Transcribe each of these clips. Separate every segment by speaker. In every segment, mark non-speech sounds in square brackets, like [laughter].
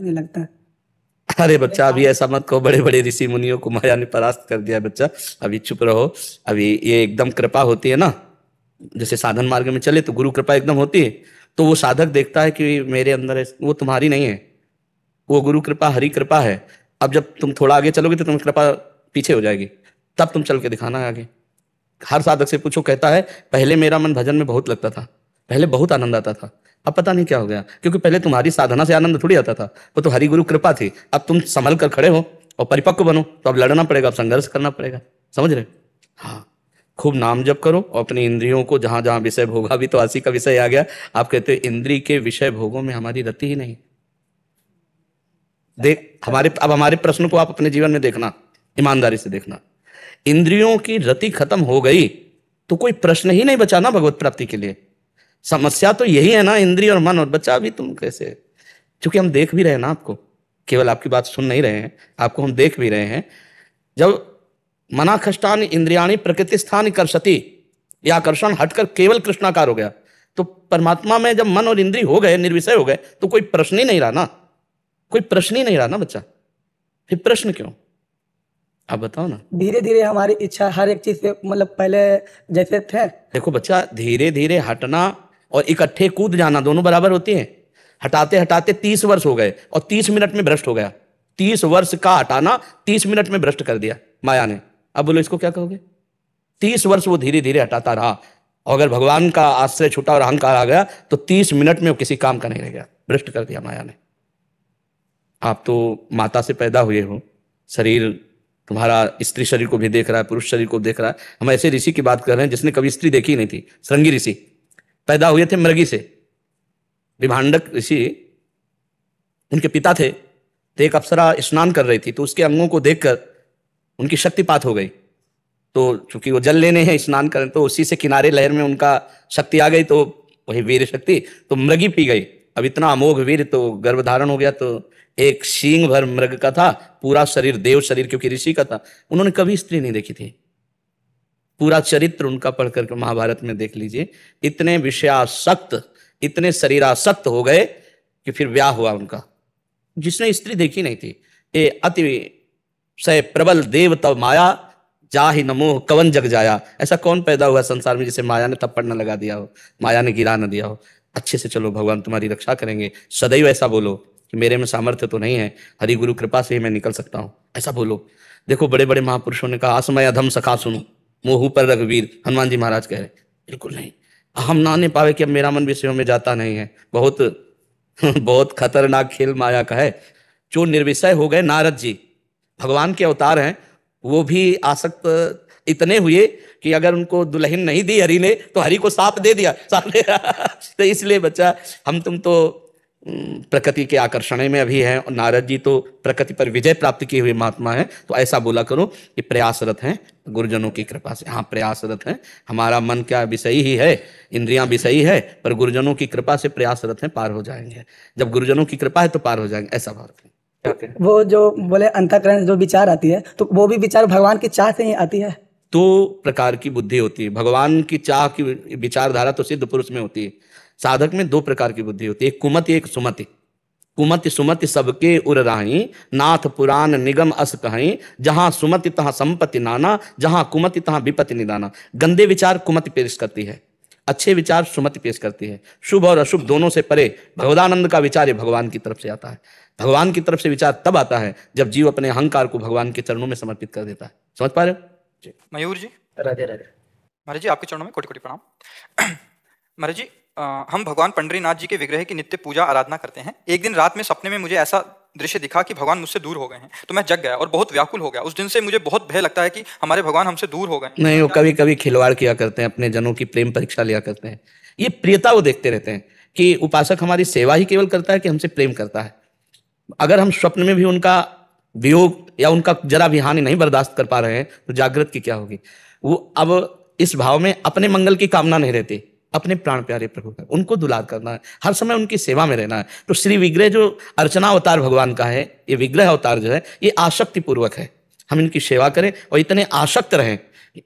Speaker 1: नहीं लगता
Speaker 2: अरे बच्चा अभी ऐसा मत कहो बड़े बड़े ऋषि मुनियों को माया ने परास्त कर दिया बच्चा अभी चुप रहो अभी ये एकदम कृपा होती है ना जैसे साधन मार्ग में चले तो गुरु कृपा एकदम होती है तो वो साधक देखता है कि मेरे अंदर वो तुम्हारी नहीं है वो गुरु कृपा हरि कृपा है अब जब तुम थोड़ा आगे चलोगे तो तुम कृपा पीछे हो जाएगी तब तुम चल के दिखाना है आगे हर साधक से पूछो कहता है पहले मेरा मन भजन में बहुत लगता था पहले बहुत आनंद आता था अब पता नहीं क्या हो गया क्योंकि पहले तुम्हारी साधना से आनंद थोड़ी आता था वो तो हरि गुरु कृपा थी अब तुम संभल कर खड़े हो और परिपक्व बनो तो अब लड़ना पड़ेगा अब संघर्ष करना पड़ेगा समझ रहे हाँ खूब नाम जप करो और अपनी इंद्रियों को जहां जहां विषय भोगा भी तो आसी का विषय आ गया आप कहते हो इंद्री के विषय भोगों में हमारी रति ही नहीं देख हमारे अब हमारे प्रश्न को आप अपने जीवन में देखना ईमानदारी से देखना इंद्रियों की रति खत्म हो गई तो कोई प्रश्न ही नहीं बचाना भगवत प्राप्ति के लिए समस्या तो यही है ना इंद्रिय और मन और बच्चा अभी तुम कैसे क्योंकि हम देख भी रहे हैं ना आपको केवल आपकी बात सुन नहीं रहे हैं आपको हम देख भी रहे हैं जब मनाखष्टान इंद्रियाणी प्रकृति स्थान सती यह आकर्षण हटकर केवल कृष्णाकार हो गया तो परमात्मा में जब मन और इंद्रिय हो गए निर्विषय हो गए तो कोई प्रश्न ही नहीं रहा ना कोई प्रश्न ही नहीं रहा ना बच्चा फिर प्रश्न क्यों आप बताओ ना धीरे धीरे हमारी इच्छा हर एक चीज से मतलब पहले जैसे थे देखो बच्चा धीरे धीरे हटना और इकट्ठे कूद जाना दोनों बराबर होती हैं हटाते हटाते तीस वर्ष हो गए और तीस मिनट में भ्रष्ट हो गया तीस वर्ष का हटाना तीस मिनट में भ्रष्ट कर दिया माया ने अब बोलो इसको क्या कहोगे तीस वर्ष वो धीरे धीरे हटाता रहा और अगर भगवान का आश्रय छुटा और अहंकार आ गया तो तीस मिनट में वो किसी काम का नहीं रह गया भ्रष्ट कर दिया माया ने आप तो माता से पैदा हुए हो शरीर तुम्हारा स्त्री शरीर को भी देख रहा है पुरुष शरीर को देख रहा है हम ऐसे ऋषि की बात कर रहे हैं जिसने कभी स्त्री देखी नहीं थी श्रृंगी ऋषि पैदा हुए थे मृगी से विभाडक ऋषि उनके पिता थे तो एक अप्सरा स्नान कर रही थी तो उसके अंगों को देखकर उनकी शक्तिपात हो गई तो चूंकि वो जल लेने हैं स्नान करें तो उसी से किनारे लहर में उनका शक्ति आ गई तो वही वीर शक्ति तो मृगी पी गई अब इतना अमोघ वीर तो गर्भधारण हो गया तो एक सींग भर मृग का था पूरा शरीर देव शरीर क्योंकि ऋषि का था उन्होंने कभी स्त्री नहीं देखी थी पूरा चरित्र उनका पढ़कर महाभारत में देख लीजिए इतने विषयासक्त इतने शरीरासक्त हो गए कि फिर व्याह हुआ उनका जिसने स्त्री देखी नहीं थी ये अति सह प्रबल देव तव माया जा ही नमोह कवन जग जाया ऐसा कौन पैदा हुआ संसार में जिसे माया ने थप्पड़ न लगा दिया हो माया ने गिरा न दिया हो अच्छे से चलो भगवान तुम्हारी रक्षा करेंगे सदैव ऐसा बोलो कि मेरे में सामर्थ्य तो नहीं है हरि गुरु कृपा से ही मैं निकल सकता हूँ ऐसा बोलो देखो बड़े बड़े महापुरुषों ने कहा असमय अधम सखा सुनो मोहू पर रघुवीर हनुमान जी महाराज कह रहे बिल्कुल नहीं हम ना नहीं पावे कि अब मेरा मन विषयों में जाता नहीं है बहुत बहुत खतरनाक खेल माया का है जो निर्विषय हो गए नारद जी भगवान के अवतार हैं वो भी आसक्त इतने हुए कि अगर उनको दुल्हन नहीं दी हरि ने तो हरि को साप दे दिया तो इसलिए बच्चा हम तुम तो प्रकृति के आकर्षण में अभी है और नारद जी तो प्रकृति पर विजय प्राप्त किए हुए महात्मा है तो ऐसा बोला करो कि प्रयासरत हैं गुरुजनों की कृपा से हाँ प्रयासरत हैं हमारा मन क्या विषय ही है इंद्रियां विषयी है पर गुरुजनों की कृपा से प्रयासरत हैं पार हो जाएंगे जब गुरुजनों की कृपा है तो पार हो जाएंगे ऐसा भाव वो जो बोले अंतकरण जो विचार आती है तो वो भी विचार भगवान की चाह से ही आती है दो प्रकार की बुद्धि होती है भगवान की चाह की विचारधारा तो सिद्ध पुरुष में होती है साधक में दो प्रकार की बुद्धि होती है एक कुमति एक सुमति कुमति सुमति सबके उर राही नाथ पुराण निगम अस कह जहां सुमति तहां संपत्ति नाना जहां कुमति तहां विपत्ति निदाना गंदे विचार कुमति पेश करती है अच्छे विचार सुमति पेश करती है शुभ और अशुभ दोनों से परे भगवदानंद का विचार ये भगवान की तरफ से आता है भगवान की तरफ से विचार तब आता है जब जीव अपने अहंकार को भगवान के चरणों में समर्पित कर देता है समझ पा रहे हो
Speaker 1: जी मयूर जी राधे राधे महाराज जी आपके चरणों में कोटि कोटि प्रणाम [clears throat] महाराज जी आ, हम भगवान पंडरीनाथ जी के विग्रह की नित्य पूजा आराधना करते हैं एक दिन रात में सपने में मुझे ऐसा दृश्य दिखा कि भगवान मुझसे दूर हो गए हैं तो मैं जग गया और बहुत व्याकुल हो गया उस दिन से मुझे बहुत भय लगता है कि हमारे भगवान हमसे दूर हो गए नहीं वो
Speaker 2: कभी कभी खिलवाड़ किया करते हैं अपने जनों की प्रेम परीक्षा लिया करते हैं ये प्रियता वो देखते रहते हैं कि उपासक हमारी सेवा ही केवल करता है कि हमसे प्रेम करता है अगर हम स्वप्न में भी उनका वियोग या उनका जरा भी हानि नहीं बर्दाश्त कर पा रहे हैं तो जागृत की क्या होगी वो अब इस भाव में अपने मंगल की कामना नहीं रहती अपने प्राण प्यारे प्रभु का उनको दुलार करना है हर समय उनकी सेवा में रहना है तो श्री विग्रह जो अर्चना अवतार भगवान का है ये विग्रह अवतार जो है ये आशक्ति पूर्वक है हम इनकी सेवा करें और इतने आसक्त रहें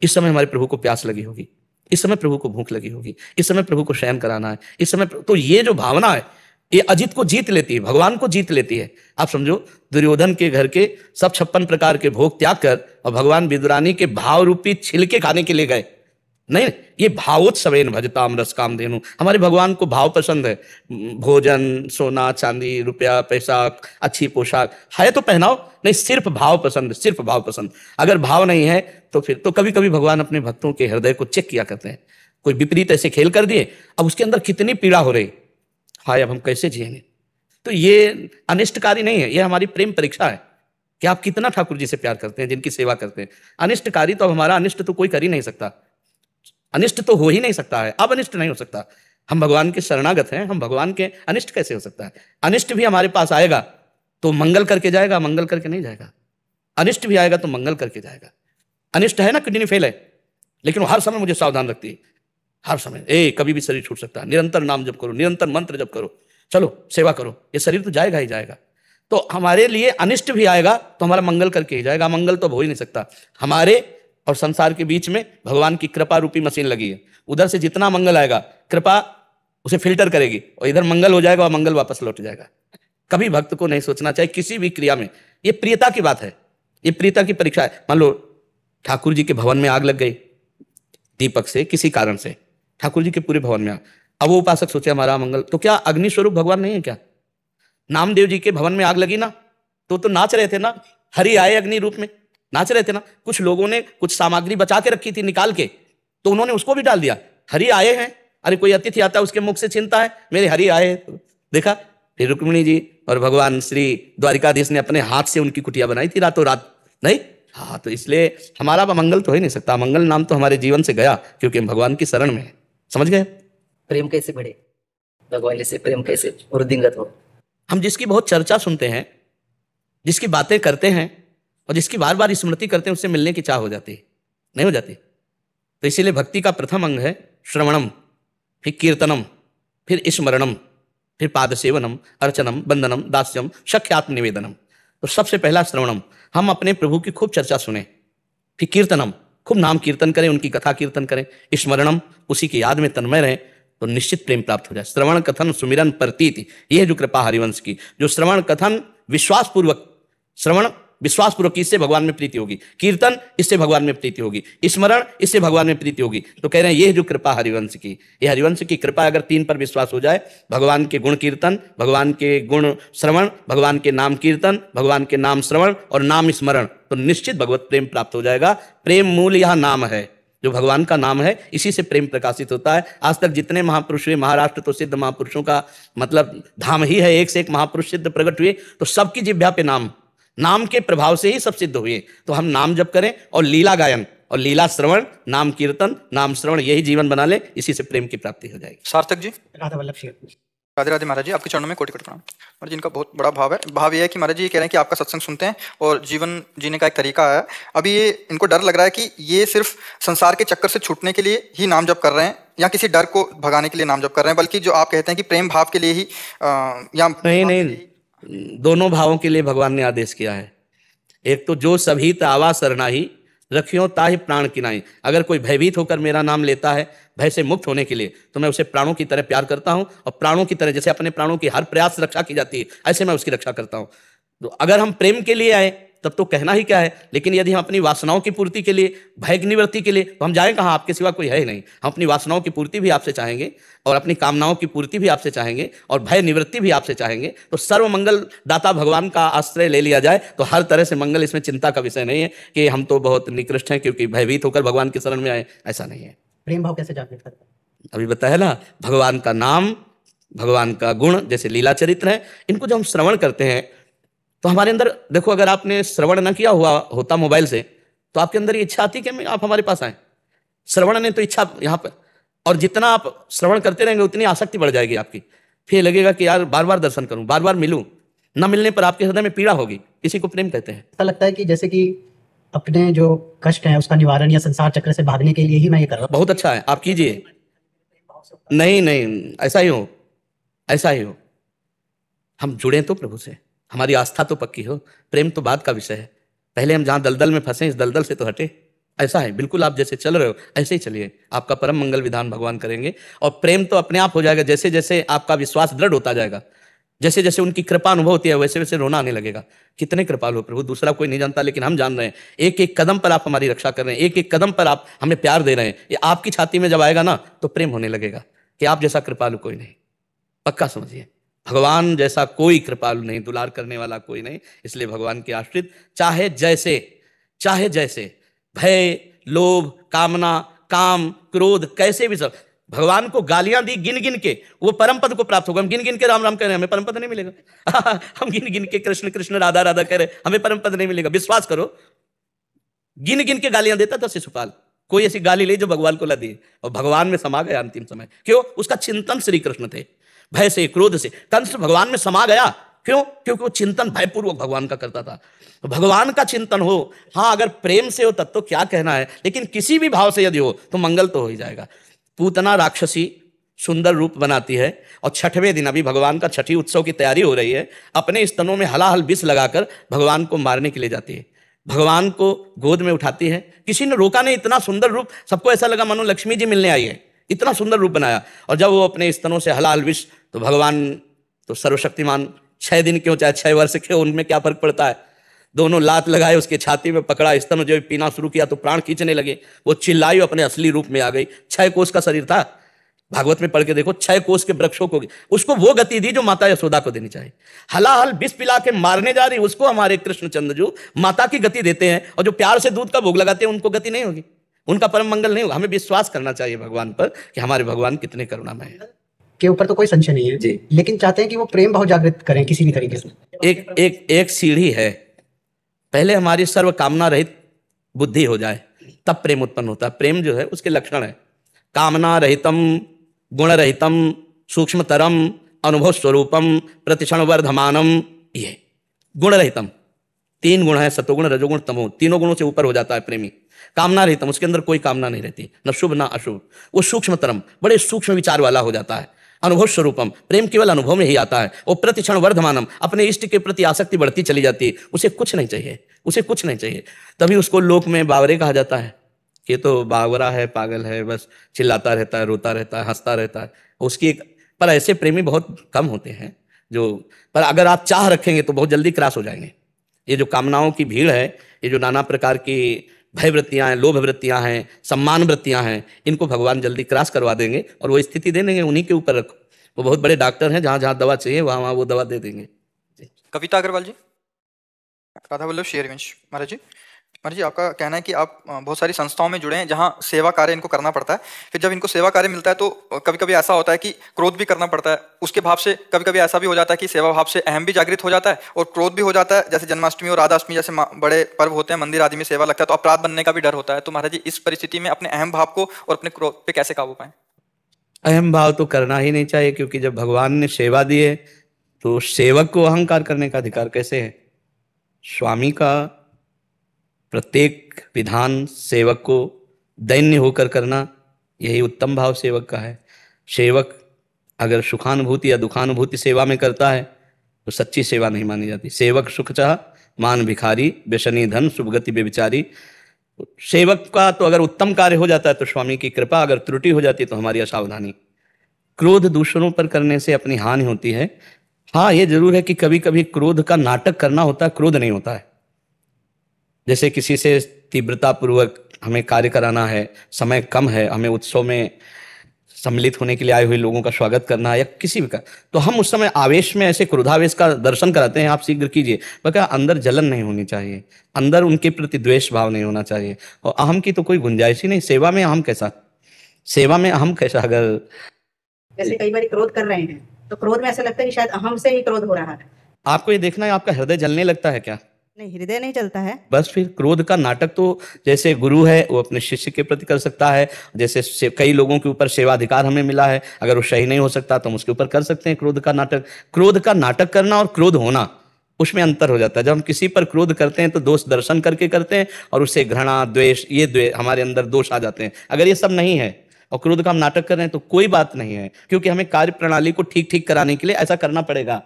Speaker 2: इस समय हमारे प्रभु को प्यास लगी होगी इस समय प्रभु को भूख लगी होगी इस समय प्रभु को शयन कराना है इस समय तो ये जो भावना है ये अजित को जीत लेती है भगवान को जीत लेती है आप समझो दुर्योधन के घर के सब छप्पन प्रकार के भोग त्याग कर और भगवान विदुरानी के भाव रूपी छिलके खाने के लिए गए नहीं ये भावोत्सवेन भजताम रस काम देनु हमारे भगवान को भाव पसंद है भोजन सोना चांदी रुपया पैसा अच्छी पोशाक है तो पहनाओ नहीं सिर्फ भाव पसंद सिर्फ भाव पसंद अगर भाव नहीं है तो फिर तो कभी कभी भगवान अपने भक्तों के हृदय को चेक किया करते हैं कोई विपरीत ऐसे खेल कर दिए अब उसके अंदर कितनी पीड़ा हो रही हाय अब हम कैसे जिएंगे तो ये अनिष्टकारी नहीं है ये हमारी प्रेम परीक्षा है कि आप कितना ठाकुर जी से प्यार करते हैं जिनकी सेवा करते हैं अनिष्टकारी तो अब हमारा अनिष्ट तो कोई कर ही नहीं सकता अनिष्ट तो हो ही नहीं सकता है अब अनिष्ट नहीं हो सकता हम भगवान के शरणागत हैं हम भगवान के अनिष्ट कैसे हो सकता है अनिष्ट भी हमारे पास आएगा तो मंगल करके जाएगा मंगल करके नहीं जाएगा अनिष्ट भी आएगा तो मंगल करके जाएगा अनिष्ट है ना किडनी फेल है लेकिन वो हर समय मुझे सावधान रखती है हर समय ए कभी भी शरीर छूट सकता है निरंतर नाम जब करो निरंतर मंत्र जब करो चलो सेवा करो ये शरीर तो जाएगा ही जाएगा तो हमारे लिए अनिष्ट भी आएगा तो हमारा मंगल करके ही जाएगा मंगल तो हो ही नहीं सकता हमारे और संसार के बीच में भगवान की कृपा रूपी मशीन लगी है उधर से जितना मंगल आएगा कृपा उसे फिल्टर करेगी और इधर मंगल हो जाएगा और मंगल वापस लौट जाएगा कभी भक्त को नहीं सोचना चाहिए किसी भी क्रिया में ये प्रियता की बात है ये प्रियता की परीक्षा है मान लो ठाकुर जी के भवन में आग लग गई दीपक से किसी कारण से ठाकुर जी के पूरे भवन में अब वो उपासक सोचे हमारा मंगल तो क्या अग्नि स्वरूप भगवान नहीं है क्या नामदेव जी के भवन में आग लगी ना तो तो नाच रहे थे ना हरि आए अग्नि रूप में नाच रहे थे ना कुछ लोगों ने कुछ सामग्री बचा के रखी थी निकाल के तो उन्होंने उसको भी डाल दिया हरि आए हैं अरे कोई अतिथि आता है उसके मुख से चिंता है मेरे हरि आए देखा फिर रुक्मिणी जी और भगवान श्री द्वारिकाधीश ने अपने हाथ से उनकी कुटिया बनाई थी रातों रात नहीं हाँ तो इसलिए हमारा मंगल तो हो ही नहीं सकता मंगल नाम तो हमारे जीवन से गया क्योंकि हम भगवान की शरण में है समझ गए प्रेम कैसे बढ़े भगवान से प्रेम कैसे वृद्धिंगत हो हम जिसकी बहुत चर्चा सुनते हैं जिसकी बातें करते हैं और जिसकी बार बार स्मृति करते हैं उससे मिलने की चाह हो जाती है नहीं हो जाती तो इसीलिए भक्ति का प्रथम अंग है श्रवणम फिर कीर्तनम फिर स्मरणम फिर पाद सेवनम अर्चनम बंदनम दास्यम सख्यात्म निवेदनम तो सबसे पहला श्रवणम हम अपने प्रभु की खूब चर्चा सुने फिर कीर्तनम खूब नाम कीर्तन करें उनकी कथा कीर्तन करें स्मरणम उसी की याद में तन्मय रहें तो निश्चित प्रेम प्राप्त हो जाए श्रवण कथन सुमिरन प्रतीत यह जो कृपा हरिवंश की जो श्रवण कथन विश्वासपूर्वक श्रवण पूर्वक इससे भगवान में प्रीति होगी कीर्तन इससे भगवान में प्रीति होगी स्मरण इससे भगवान में प्रीति होगी तो कह रहे हैं यह जो कृपा हरिवंश की ये हरिवंश की कृपा अगर तीन पर विश्वास हो जाए भगवान के गुण कीर्तन भगवान के गुण श्रवण भगवान के नाम कीर्तन भगवान के नाम श्रवण और नाम स्मरण तो निश्चित भगवत प्रेम प्राप्त हो जाएगा प्रेम मूल यह नाम है जो भगवान का नाम है इसी से प्रेम प्रकाशित होता है आज तक जितने महापुरुष हुए महाराष्ट्र तो सिद्ध महापुरुषों का मतलब धाम ही है एक से एक महापुरुष सिद्ध प्रकट हुए तो सबकी जिभ्या पे नाम नाम के प्रभाव से ही सब सिद्ध हुए तो हम नाम जब करें और लीला गायन और लीला श्रवण नाम कीर्तन नाम श्रवण यही जीवन बना ले इसी से प्रेम की प्राप्ति हो जाएगी सार्थक जी राधा वल्लभ शेर राधे राधे महाराज जी आपके चरणों में कोटि कोटि प्रणाम
Speaker 1: और जिनका बहुत बड़ा भाव है भाव ये है कि महाराज जी ये कह रहे हैं कि आपका सत्संग सुनते हैं और जीवन जीने का एक तरीका है अभी ये इनको डर लग रहा है कि ये सिर्फ संसार के चक्कर से छूटने के लिए ही नाम जप कर रहे हैं या किसी डर को भगाने
Speaker 2: के लिए नाम जप कर रहे हैं बल्कि जो आप कहते हैं कि प्रेम भाव के लिए ही आ, या नहीं नहीं दोनों भावों के लिए भगवान ने आदेश किया है एक तो जो सभी तावा ही रखियो ताहि प्राण की नाई अगर कोई भयभीत होकर मेरा नाम लेता है भय से मुक्त होने के लिए तो मैं उसे प्राणों की तरह प्यार करता हूँ और प्राणों की तरह जैसे अपने प्राणों की हर प्रयास रक्षा की जाती है ऐसे मैं उसकी रक्षा करता हूँ तो अगर हम प्रेम के लिए आए तब तो कहना ही क्या है लेकिन यदि हम अपनी वासनाओं की पूर्ति के लिए भय निवृत्ति के लिए तो हम जाए कहाँ आपके सिवा कोई है ही नहीं हम अपनी वासनाओं की पूर्ति भी आपसे चाहेंगे और अपनी कामनाओं की पूर्ति भी आपसे चाहेंगे और भय निवृत्ति भी आपसे चाहेंगे तो सर्व मंगल दाता भगवान का आश्रय ले लिया जाए तो हर तरह से मंगल इसमें चिंता का विषय नहीं है कि हम तो बहुत निकृष्ट हैं क्योंकि भयभीत होकर भगवान के शरण में आए ऐसा नहीं है
Speaker 1: प्रेम भाव कैसे जागृत करते
Speaker 2: हैं अभी बताया ना भगवान का नाम भगवान का गुण जैसे लीला चरित्र है इनको जब हम श्रवण करते हैं तो हमारे अंदर देखो अगर आपने श्रवण ना किया हुआ होता मोबाइल से तो आपके अंदर ये इच्छा आती कि आप हमारे पास आए श्रवण ने तो इच्छा यहाँ पर और जितना आप श्रवण करते रहेंगे उतनी आसक्ति बढ़ जाएगी आपकी फिर लगेगा कि यार बार बार दर्शन करूं बार बार मिलूं न मिलने पर आपके हृदय में पीड़ा होगी इसी को प्रेम कहते हैं
Speaker 1: ऐसा लगता है कि जैसे कि अपने जो कष्ट है उसका निवारण या संसार चक्र से भागने के लिए ही मैं ये कर रहा
Speaker 2: हूँ बहुत अच्छा है आप कीजिए नहीं नहीं ऐसा ही हो ऐसा ही हो हम जुड़े तो प्रभु से हमारी आस्था तो पक्की हो प्रेम तो बाद का विषय है पहले हम जहाँ दलदल में फंसे इस दलदल से तो हटे ऐसा है बिल्कुल आप जैसे चल रहे हो ऐसे ही चलिए आपका परम मंगल विधान भगवान करेंगे और प्रेम तो अपने आप हो जाएगा जैसे जैसे आपका विश्वास दृढ़ होता जाएगा जैसे जैसे उनकी कृपा अनुभव होती है वैसे वैसे रोना आने लगेगा कितने कृपाल प्रभु दूसरा कोई नहीं जानता लेकिन हम जान रहे हैं एक एक कदम पर आप हमारी रक्षा कर रहे हैं एक एक कदम पर आप हमें प्यार दे रहे हैं ये आपकी छाती में जब आएगा ना तो प्रेम होने लगेगा कि आप जैसा कृपालु कोई नहीं पक्का समझिए भगवान जैसा कोई कृपालु नहीं दुलार करने वाला कोई नहीं इसलिए भगवान के आश्रित चाहे जैसे चाहे जैसे भय लोभ कामना काम क्रोध कैसे भी सब भगवान को गालियां दी गिन गिन के वो परम पद को प्राप्त होगा हम गिन गिन के राम राम कह रहे हैं हमें परम पद नहीं मिलेगा [laughs] हम गिन गिन के कृष्ण कृष्ण राधा राधा कह रहे हमें परम पद नहीं मिलेगा विश्वास करो गिन गिन के गालियां देता था शिशुपाल कोई ऐसी गाली ले जो भगवान को ला दी और भगवान में समा गया अंतिम समय क्यों उसका चिंतन श्री कृष्ण थे भय से क्रोध से कंस भगवान में समा गया क्यों क्योंकि वो चिंतन भयपूर्वक भगवान का करता था तो भगवान का चिंतन हो हाँ अगर प्रेम से हो तब तो क्या कहना है लेकिन किसी भी भाव से यदि हो तो मंगल तो हो ही जाएगा पूतना राक्षसी सुंदर रूप बनाती है और छठवें दिन अभी भगवान का छठी उत्सव की तैयारी हो रही है अपने स्तनों में हलाहल विष लगाकर भगवान को मारने के लिए जाती है भगवान को गोद में उठाती है किसी ने रोका नहीं इतना सुंदर रूप सबको ऐसा लगा मानो लक्ष्मी जी मिलने आई है इतना सुंदर रूप बनाया और जब वो अपने स्तनों से हलाल विष तो भगवान तो सर्वशक्तिमान छः दिन क्यों चाहे छः वर्ष क्यों उनमें क्या फर्क पड़ता है दोनों लात लगाए उसके छाती में पकड़ा स्तन जो पीना शुरू किया तो प्राण खींचने लगे वो चिल्लाई अपने असली रूप में आ गई छह कोष का शरीर था भागवत में पढ़ के देखो छह कोष के वृक्षों को उसको वो गति दी जो माता यशोदा को देनी चाहिए हलाहल बिस पिला के मारने जा रही उसको हमारे कृष्णचंद्र जो माता की गति देते हैं और जो प्यार से दूध का भोग लगाते हैं उनको गति नहीं होगी उनका परम मंगल नहीं होगा हमें विश्वास करना चाहिए भगवान पर कि हमारे भगवान कितने करुणामय है
Speaker 1: के ऊपर तो कोई संशय नहीं है जी लेकिन चाहते हैं कि वो प्रेम भाव जागृत करें किसी भी तरीके से
Speaker 2: एक एक एक सीढ़ी है पहले हमारी सर्व कामना रहित बुद्धि हो जाए तब प्रेम उत्पन्न होता है प्रेम जो है उसके लक्षण है कामना रहितम गुण रहितम सूक्ष्मतरम अनुभव स्वरूपम प्रतिक्षण वर्धमानम ये गुण रहितम तीन गुण है सतोगुण रजोगुण तमो तीनों गुणों से ऊपर हो जाता है प्रेमी कामना रहता उसके अंदर कोई कामना नहीं रहती न शुभ ना अशुभ वो सूक्ष्मतरम बड़े सूक्ष्म विचार वाला हो जाता है अनुभव स्वरूपम प्रेम केवल अनुभव में ही आता है वो प्रतिक्षण वर्धमानम अपने इष्ट के प्रति आसक्ति बढ़ती चली जाती है उसे कुछ नहीं चाहिए उसे कुछ नहीं चाहिए तभी उसको लोक में बावरे कहा जाता है ये तो बावरा है पागल है बस चिल्लाता रहता है रोता रहता है हंसता रहता है उसकी एक पर ऐसे प्रेमी बहुत कम होते हैं जो पर अगर आप चाह रखेंगे तो बहुत जल्दी क्रास हो जाएंगे ये जो कामनाओं की भीड़ है ये जो नाना प्रकार की भय वृत्तियाँ हैं लोभ वृत्तियाँ हैं सम्मान वृत्तियाँ हैं इनको भगवान जल्दी क्रॉस करवा देंगे और वो स्थिति दे देंगे उन्हीं के ऊपर रखो वो बहुत बड़े डॉक्टर हैं जहाँ जहाँ दवा चाहिए वहाँ वहाँ वो दवा दे देंगे कविता
Speaker 1: अग्रवाल जी राधा वल्लभ शेरवंश महाराज जी जी आपका कहना है कि आप बहुत सारी संस्थाओं में जुड़े हैं जहाँ सेवा कार्य इनको करना पड़ता है फिर जब इनको सेवा कार्य मिलता है तो कभी कभी ऐसा होता है कि क्रोध भी करना पड़ता है उसके भाव से कभी कभी ऐसा भी हो जाता है कि सेवा भाव से अहम भी जागृत हो जाता है और क्रोध भी हो जाता है जैसे जन्माष्टमी और राधाष्टमी जैसे बड़े पर्व होते हैं मंदिर आदि में सेवा लगता है तो अपराध बनने का भी डर होता है तो महाराज जी इस परिस्थिति में अपने अहम भाव को और अपने क्रोध पे कैसे काबू पाए
Speaker 2: अहम भाव तो करना ही नहीं चाहिए क्योंकि जब भगवान ने सेवा दी है तो सेवक को अहंकार करने का अधिकार कैसे है स्वामी का प्रत्येक विधान सेवक को दैन्य होकर करना यही उत्तम भाव सेवक का है सेवक अगर सुखानुभूति या दुखानुभूति सेवा में करता है तो सच्ची सेवा नहीं मानी जाती सेवक सुख चाह मान भिखारी व्यसनी धन सुभगति विचारी सेवक का तो अगर उत्तम कार्य हो जाता है तो स्वामी की कृपा अगर त्रुटि हो जाती है तो हमारी असावधानी क्रोध दूसरों पर करने से अपनी हानि होती है हाँ ये जरूर है कि कभी कभी क्रोध का नाटक करना होता है क्रोध नहीं होता है जैसे किसी से तीव्रता पूर्वक हमें कार्य कराना है समय कम है हमें उत्सव में सम्मिलित होने के लिए आए हुए लोगों का स्वागत करना है या किसी भी का तो हम उस समय आवेश में ऐसे क्रोधावेश का दर्शन कराते हैं आप शीघ्र कीजिए क्या अंदर जलन नहीं होनी चाहिए अंदर उनके प्रति द्वेष भाव नहीं होना चाहिए और अहम की तो कोई गुंजाइश ही नहीं सेवा में अहम कैसा सेवा में अहम कैसा अगर जैसे कई बार क्रोध कर रहे हैं तो क्रोध में ऐसा लगता है कि शायद अहम से ही क्रोध हो रहा है आपको ये देखना है आपका हृदय जलने लगता है क्या नहीं हृदय नहीं चलता है बस फिर क्रोध का नाटक तो जैसे गुरु है वो अपने शिष्य के प्रति कर सकता है जैसे कई लोगों के ऊपर सेवाधिकार हमें मिला है अगर वो सही नहीं हो सकता तो हम उसके ऊपर कर सकते हैं क्रोध का नाटक क्रोध का नाटक करना और क्रोध होना उसमें अंतर हो जाता है जब हम किसी पर क्रोध करते हैं तो दोष दर्शन करके करते हैं और उससे घृणा द्वेष ये द्वेष हमारे अंदर दोष आ जाते हैं अगर ये सब नहीं है और क्रोध का हम नाटक कर रहे हैं तो कोई बात नहीं है क्योंकि हमें कार्य प्रणाली को ठीक ठीक कराने के लिए ऐसा करना पड़ेगा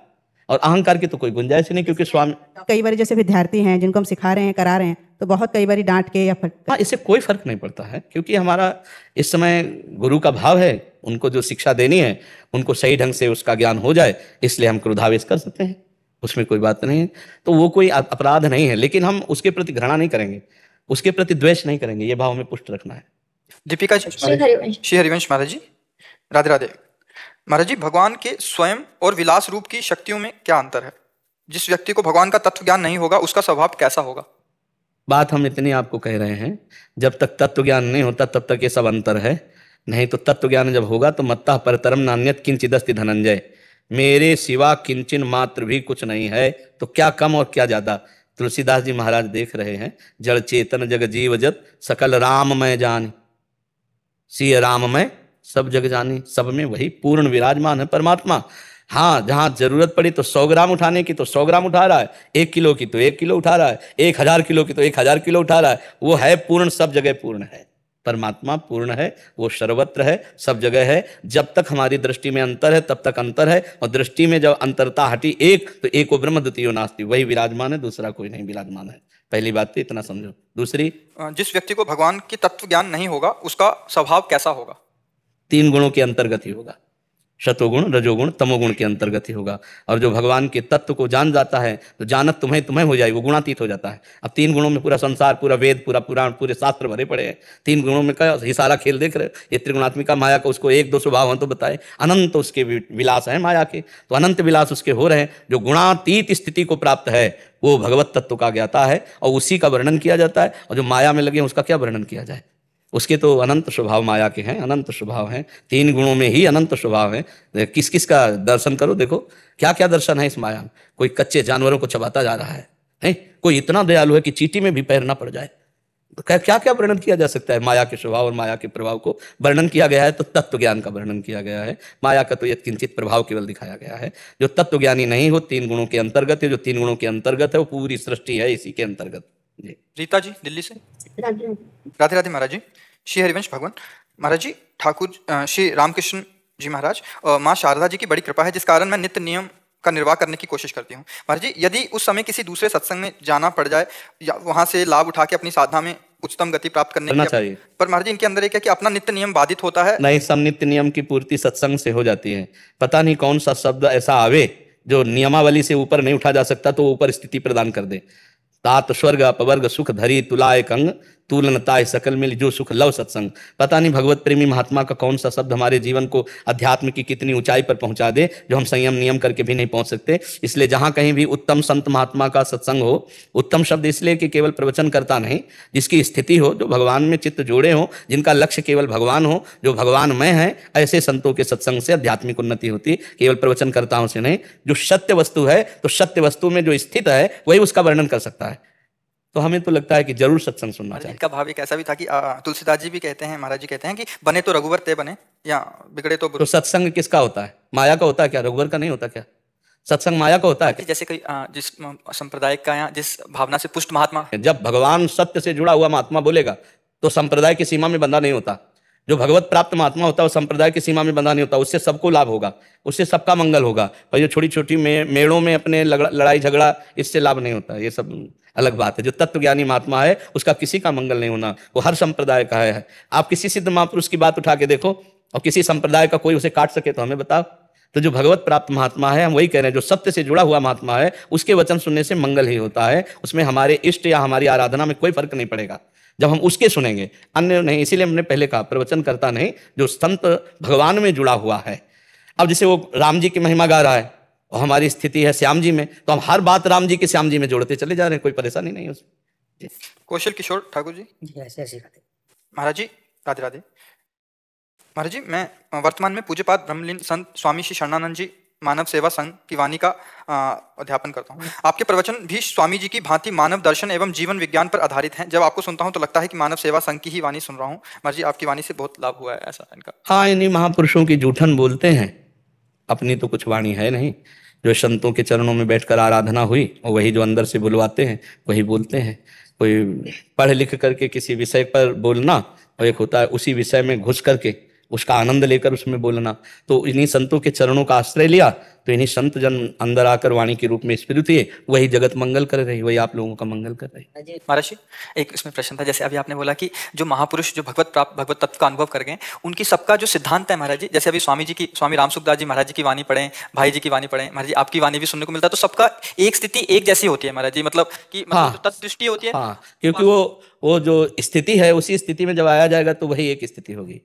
Speaker 2: और अहंकार की तो कोई गुंजाइश नहीं क्योंकि स्वामी कई बार जैसे विद्यार्थी हैं जिनको हम सिखा रहे हैं करा रहे हैं तो बहुत कई बार डांट के या फट हाँ इससे कोई फर्क नहीं पड़ता है क्योंकि हमारा इस समय गुरु का भाव है उनको जो शिक्षा देनी है उनको सही ढंग से उसका ज्ञान हो जाए इसलिए हम क्रोधावेश कर सकते हैं उसमें कोई बात नहीं है तो वो कोई अपराध नहीं है लेकिन हम उसके प्रति घृणा नहीं करेंगे उसके प्रति द्वेष नहीं करेंगे ये भाव हमें पुष्ट रखना है दीपिका जी
Speaker 1: श्री
Speaker 2: हरिवंश महाराज जी राधे राधे
Speaker 1: महाराज जी भगवान के स्वयं और विलास रूप की शक्तियों में क्या अंतर है जिस व्यक्ति को भगवान का तत्व ज्ञान नहीं होगा उसका स्वभाव कैसा होगा
Speaker 2: बात हम इतनी आपको कह रहे हैं जब तक तत्व ज्ञान नहीं होता तब तक ये सब अंतर है नहीं तो तत्व ज्ञान जब होगा तो मत्ता परतरम नान्यत किंचिदस्ति धनंजय मेरे सिवा किंचन मात्र भी कुछ नहीं है तो क्या कम और क्या ज्यादा तुलसीदास जी महाराज देख रहे हैं जड़ चेतन जग जीव जत सकल राम मैं जान सी राम मैं सब जग जाने सब में वही पूर्ण विराजमान है परमात्मा हाँ जहाँ जरूरत पड़ी तो सौ ग्राम उठाने की तो सौ ग्राम उठा रहा है एक किलो की तो एक किलो उठा रहा है एक हजार किलो की तो एक हजार किलो उठा रहा है वो है पूर्ण सब जगह पूर्ण है परमात्मा पूर्ण है वो सर्वत्र है सब जगह है जब तक हमारी दृष्टि में अंतर है तब तक अंतर है और दृष्टि में जब अंतरता हटी एक तो एक वो ब्रह्म द्वितीय नास्ती वही विराजमान है दूसरा कोई नहीं विराजमान है पहली बात तो इतना समझो दूसरी
Speaker 1: जिस व्यक्ति को भगवान की तत्व ज्ञान नहीं होगा उसका स्वभाव कैसा होगा
Speaker 2: तीन गुणों के अंतर्गत ही होगा शतोगुण रजोगुण तमोगुण के अंतर्गत ही होगा और जो भगवान के तत्व को जान जाता है तो जानत तुम्हें तुम्हें हो जाएगी वो गुणातीत हो जाता है अब तीन गुणों में पूरा संसार पूरा वेद पूरा पुराण पूरे शास्त्र भरे पड़े हैं तीन गुणों में क्या हिसारा खेल देख रहे ये त्रिगुणात्मिका माया का उसको एक दो स्वभाव हैं तो बताए अनंत उसके विलास हैं माया के तो अनंत विलास उसके हो रहे हैं जो गुणातीत स्थिति को प्राप्त है वो भगवत तत्व का ज्ञाता है और उसी का वर्णन किया जाता है और जो माया में लगे उसका क्या वर्णन किया जाए उसके तो अनंत स्वभाव माया के हैं अनंत स्वभाव हैं तीन गुणों में ही अनंत स्वभाव है किस किस का दर्शन करो देखो क्या क्या दर्शन है इस माया में कोई कच्चे जानवरों को चबाता जा रहा है नहीं कोई इतना दयालु है कि चीटी में भी पैरना पड़ जाए तो क्या क्या वर्णन किया जा सकता है माया के स्वभाव और माया के प्रभाव को वर्णन किया गया है तो तत्व ज्ञान का वर्णन किया गया है माया का तो यह किंचित प्रभाव केवल दिखाया गया है जो तत्व ज्ञानी नहीं हो तीन गुणों के अंतर्गत है जो तीन गुणों के अंतर्गत है वो पूरी सृष्टि है इसी के अंतर्गत जी रीता जी दिल्ली से
Speaker 1: राधे राधे महाराज जी श्री हरिवंश भगवान महाराज जी ठाकुर श्री रामकृष्ण जी महाराज माँ शारदा जी की बड़ी कृपा है जिस कारण मैं नित्य नियम का निर्वाह करने की कोशिश करती हूँ महाराज जी यदि उस समय किसी दूसरे सत्संग में जाना पड़ जाए या वहाँ से लाभ उठा के अपनी साधना में उच्चतम गति प्राप्त करने करना चाहिए पर महाराज जी इनके अंदर एक है कि अपना नित्य नियम बाधित होता है
Speaker 2: नहीं सब नित्य नियम की पूर्ति सत्संग से हो जाती है पता नहीं कौन सा शब्द ऐसा आवे जो नियमावली से ऊपर नहीं उठा जा सकता तो ऊपर स्थिति प्रदान कर दे तात स्वर्ग अपवर्ग सुख धरी तुलाय कंग तू सकल मिल जो सुख लव सत्संग पता नहीं भगवत प्रेमी महात्मा का कौन सा शब्द हमारे जीवन को अध्यात्म की कितनी ऊंचाई पर पहुंचा दे जो हम संयम नियम करके भी नहीं पहुंच सकते इसलिए जहां कहीं भी उत्तम संत महात्मा का सत्संग हो उत्तम शब्द इसलिए कि केवल प्रवचन करता नहीं जिसकी स्थिति हो जो भगवान में चित्त जोड़े हो जिनका लक्ष्य केवल भगवान हो जो भगवान में है ऐसे संतों के सत्संग से आध्यात्मिक उन्नति होती केवल प्रवचन करताओं से नहीं जो सत्य वस्तु है तो सत्य वस्तु में जो स्थित है वही उसका वर्णन कर सकता है तो हमें तो लगता है कि जरूर सत्संग सुनना चाहिए इनका
Speaker 1: भाव एक ऐसा भी था कि तुलसीदास जी भी कहते हैं महाराज जी कहते हैं कि बने तो रघुवर ते बने या बिगड़े तो तो
Speaker 2: सत्संग किसका होता है माया का होता है क्या रघुवर का नहीं होता क्या सत्संग माया का होता है जैसे कोई जिस संप्रदाय का या जिस भावना से पुष्ट महात्मा जब भगवान सत्य से जुड़ा हुआ महात्मा बोलेगा तो संप्रदाय की सीमा में बंदा नहीं होता जो भगवत प्राप्त महात्मा होता है वो संप्रदाय की सीमा में बंधा नहीं होता उससे सबको लाभ होगा उससे सबका मंगल होगा और जो छोटी छोटी मे, मेड़ों में अपने लड़ाई झगड़ा इससे लाभ नहीं होता ये सब अलग बात है जो तत्वज्ञानी महात्मा है उसका किसी का मंगल नहीं होना वो हर संप्रदाय का है आप किसी सिद्ध महापुरुष की बात उठा के देखो और किसी संप्रदाय का कोई उसे काट सके तो हमें बताओ तो जो भगवत प्राप्त महात्मा है हम वही कह रहे हैं जो सत्य से जुड़ा हुआ महात्मा है उसके वचन सुनने से मंगल ही होता है उसमें हमारे इष्ट या हमारी आराधना में कोई फर्क नहीं पड़ेगा जब हम उसके सुनेंगे अन्य नहीं इसीलिए हमने पहले कहा प्रवचन करता नहीं जो संत भगवान में जुड़ा हुआ है अब जैसे वो राम जी की महिमा गा रहा है और हमारी स्थिति है श्याम जी में तो हम हर बात राम जी के श्याम जी में जोड़ते चले जा रहे हैं कोई परेशानी नहीं है उसमें
Speaker 1: कौशल किशोर ठाकुर जी ऐसे ऐसे महाराज जी राधे राधे महाराज जी मैं वर्तमान में पूज्यपात ब्रह्मलीन संत स्वामी श्री शरणानंद जी मानव सेवा संघ की वाणी का अध्यापन करता हूँ आपके प्रवचन भी स्वामी जी की भांति मानव दर्शन एवं जीवन विज्ञान पर आधारित हैं जब आपको सुनता हूँ तो लगता है कि मानव सेवा संघ की ही वाणी सुन रहा हूँ मर्जी आपकी वाणी से बहुत लाभ हुआ है ऐसा इनका
Speaker 2: हाँ इन्हीं महापुरुषों की जूठन बोलते हैं अपनी तो कुछ वाणी है नहीं जो संतों के चरणों में बैठकर आराधना हुई और वही जो अंदर से बुलवाते हैं वही बोलते हैं कोई पढ़ लिख करके किसी विषय पर बोलना और एक होता है उसी विषय में घुस करके उसका आनंद लेकर उसमें बोलना तो इन्हीं संतों के चरणों का आश्रय लिया तो इन्हीं संत जन अंदर आकर वाणी के रूप में स्पृत हुए वही जगत मंगल कर रही वही आप लोगों का मंगल कर रही हाँ
Speaker 1: महाराज एक इसमें प्रश्न था जैसे अभी आपने बोला कि जो महापुरुष जो भगवत प्राप्त भगवत तत्व का अनुभव कर गए उनकी सबका जो सिद्धांत है महाराज जी जैसे अभी स्वामी जी की स्वामी राम सुखदास जी महाराज जी की वाणी पढ़े भाई जी की वाणी पढ़े महाराज जी आपकी वाणी भी सुनने को मिलता है तो सबका एक स्थिति एक जैसी होती है महाराज जी मतलब की मतलब हाँ। तत्दृष्टि
Speaker 2: होती है हाँ, क्योंकि वो वो जो स्थिति है उसी स्थिति में जब आया जाएगा तो वही एक स्थिति होगी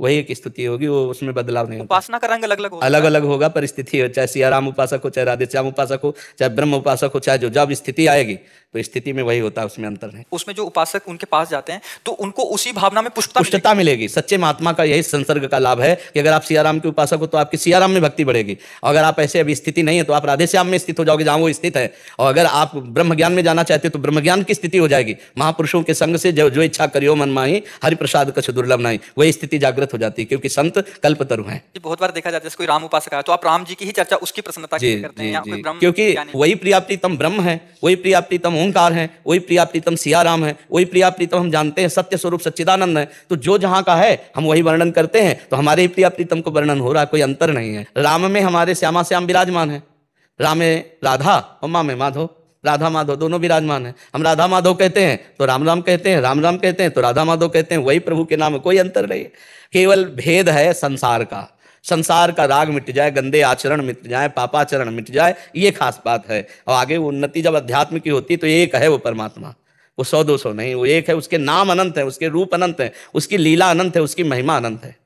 Speaker 2: वही एक स्थिति होगी वो उसमें बदलाव नहीं उपासना का रंग अलग अलग अलग अलग होगा परिस्थिति हो चाहे सियाराम उपासक हो चाहे राधे श्याम उपासक हो चाहे ब्रह्म उपासक हो चाहे जो जब स्थिति आएगी तो स्थिति में वही होता है उसमें अंतर है
Speaker 1: उसमें जो उपासक उनके पास जाते हैं तो उनको
Speaker 2: उसी भावना में पुष्टता पुष्टता मिलेगी सच्चे महात्मा का यही संसर्ग का लाभ है कि अगर आप सियाराम के उपासक हो तो आपकी सियाराम में भक्ति बढ़ेगी अगर आप ऐसे अभी स्थिति नहीं है तो आप राधे श्याम में स्थित हो जाओगे जहाँ वो स्थित है और अगर आप ब्रह्म ज्ञान में जाना चाहते हो तो ब्रह्म ज्ञान की स्थिति हो जाएगी महापुरुषों के संग से जो जो इच्छा करियो मन माही हरिप्रसाद कछ दुर्लभ नहीं वही स्थिति जागृत हो जाती है क्योंकि संत कल्पतरु है
Speaker 1: बहुत बार देखा जाता है कोई राम उपासक है तो आप राम जी की ही चर्चा उसकी प्रसन्नता क्योंकि
Speaker 2: वही प्रियाप्तितम ब्रह्म है वही प्रियाप्तितम ओंकार हैं वही प्रिया प्रीतम सियाराम है वही प्रिया प्रीतम हम जानते हैं सत्य स्वरूप सच्चिदानंद है तो जो जहाँ का है हम वही वर्णन करते हैं तो हमारे ही प्रिया प्रीतम को वर्णन हो रहा है कोई अंतर नहीं है राम में हमारे श्यामा श्याम विराजमान है रामे राधा और माँ में माधव राधा माधव दोनों विराजमान है हम राधा माधव कहते हैं तो राम राम कहते हैं राम राम कहते हैं तो राधा माधव कहते हैं वही प्रभु के नाम कोई अंतर नहीं केवल भेद है संसार का संसार का राग मिट जाए गंदे आचरण मिट जाए पापाचरण मिट जाए ये खास बात है और आगे वो उन्नति जब अध्यात्म की होती तो एक है वो परमात्मा वो सौ दो सौ नहीं वो एक है उसके नाम अनंत है उसके रूप अनंत है उसकी लीला अनंत है उसकी महिमा अनंत है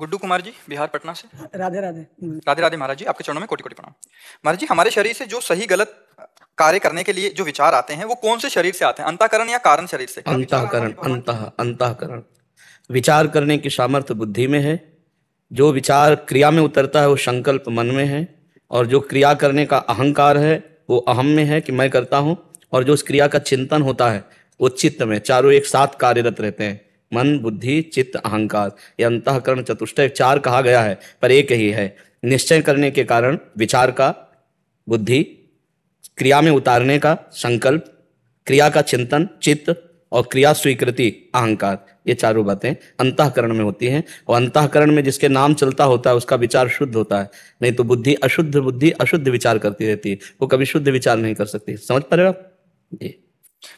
Speaker 1: गुड्डू कुमार जी बिहार पटना से राधे राधे राधे राधे महाराज जी आपके चरणों में कोटि कोटि प्रणाम महाराज जी हमारे शरीर से जो सही गलत कार्य करने के लिए जो विचार आते हैं वो कौन से शरीर से आते हैं अंताकरण या कारण शरीर से अंताकरण
Speaker 2: अंतः अंतकरण विचार करने की सामर्थ्य बुद्धि में है जो विचार क्रिया में उतरता है वो संकल्प मन में है और जो क्रिया करने का अहंकार है वो अहम में है कि मैं करता हूँ और जो उस क्रिया का चिंतन होता है वो चित्त में चारों एक साथ कार्यरत रहते हैं मन बुद्धि चित्त अहंकार ये अंतकरण चतुष्टय चार कहा गया है पर एक ही है निश्चय करने के कारण विचार का बुद्धि क्रिया में उतारने का संकल्प क्रिया का चिंतन चित्त और क्रिया स्वीकृति अहंकार ये चारों बातें अंतःकरण में होती हैं और अंतःकरण में जिसके नाम चलता होता है उसका विचार शुद्ध होता है नहीं तो बुद्धि अशुद्ध बुद्धि अशुद्ध विचार करती रहती है वो कभी शुद्ध विचार नहीं कर सकती समझ पा रहे हो आप जी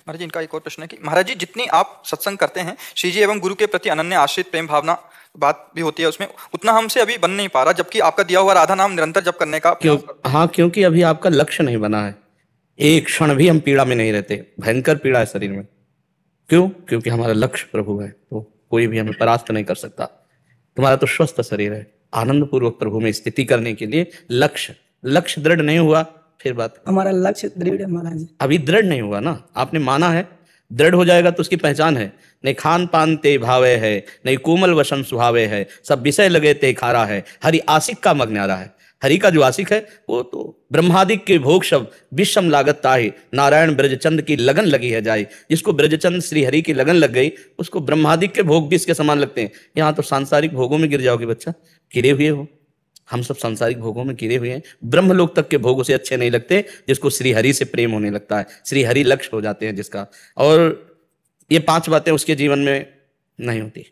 Speaker 1: महाराज जी इनका एक और प्रश्न है कि महाराज जी जितनी आप सत्संग करते हैं श्री जी एवं गुरु के प्रति अनन्य आश्रित प्रेम भावना बात भी होती है उसमें उतना हमसे अभी बन नहीं पा रहा जबकि
Speaker 2: आपका दिया हुआ राधा नाम निरंतर जब करने का क्यों हाँ क्योंकि अभी आपका लक्ष्य नहीं बना है एक क्षण भी हम पीड़ा में नहीं रहते भयंकर पीड़ा है शरीर में क्यों क्योंकि हमारा लक्ष्य प्रभु है तो कोई भी हमें परास्त नहीं कर सकता तुम्हारा तो स्वस्थ शरीर है आनंद पूर्वक प्रभु में स्थिति करने के लिए लक्ष्य लक्ष्य दृढ़ नहीं हुआ फिर बात हमारा लक्ष्य दृढ़ है महाराज अभी दृढ़ नहीं हुआ ना आपने माना है दृढ़ हो जाएगा तो उसकी पहचान है नहीं खान पान ते भावे है नहीं कोमल वसन सुहावे है सब विषय लगे ते खारा है हरि आसिक का मग्नारा है हरि का जो आशिक है वो तो ब्रह्मादिक के भोग शब्द विषम लागत ताहे नारायण ब्रजचंद की लगन लगी है जाए जिसको ब्रजचंद श्री हरि की लगन लग गई उसको ब्रह्मादिक के भोग भी इसके समान लगते हैं यहाँ तो सांसारिक भोगों में गिर जाओगे बच्चा गिरे हुए हो हम सब सांसारिक भोगों में गिरे हुए हैं ब्रह्मलोक तक के भोग उसे अच्छे नहीं लगते जिसको श्रीहरि से प्रेम होने लगता है श्रीहरि लक्ष्य हो जाते हैं जिसका और ये पांच बातें उसके जीवन में नहीं होती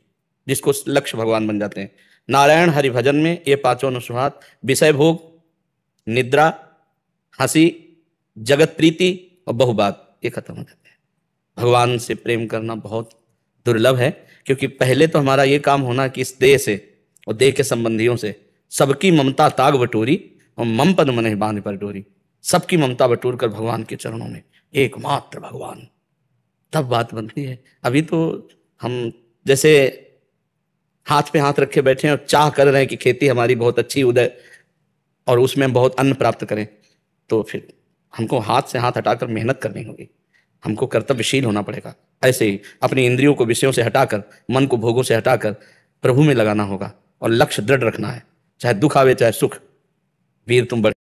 Speaker 2: जिसको लक्ष्य भगवान बन जाते हैं नारायण हरि भजन में ये पांचों अनुसुहात विषय भोग निद्रा हंसी जगत प्रीति और बहुबात ये खत्म हो जाते हैं भगवान से प्रेम करना बहुत दुर्लभ है क्योंकि पहले तो हमारा ये काम होना कि इस देह से और देह के संबंधियों से सबकी ममता ताग बटोरी और मम पद मन बांध पर डोरी सबकी ममता बटोर कर भगवान के चरणों में एकमात्र भगवान तब बात बनती है अभी तो हम जैसे हाथ पे हाथ रखे बैठे हैं और चाह कर रहे हैं कि खेती हमारी बहुत अच्छी उदय और उसमें हम बहुत अन्न प्राप्त करें तो फिर हमको हाथ से हाथ हटाकर मेहनत करनी होगी हमको कर्तव्यशील होना पड़ेगा ऐसे ही अपनी इंद्रियों को विषयों से हटाकर मन को भोगों से हटाकर प्रभु में लगाना होगा और लक्ष्य दृढ़ रखना है चाहे दुख आवे चाहे सुख वीर तुम बढ़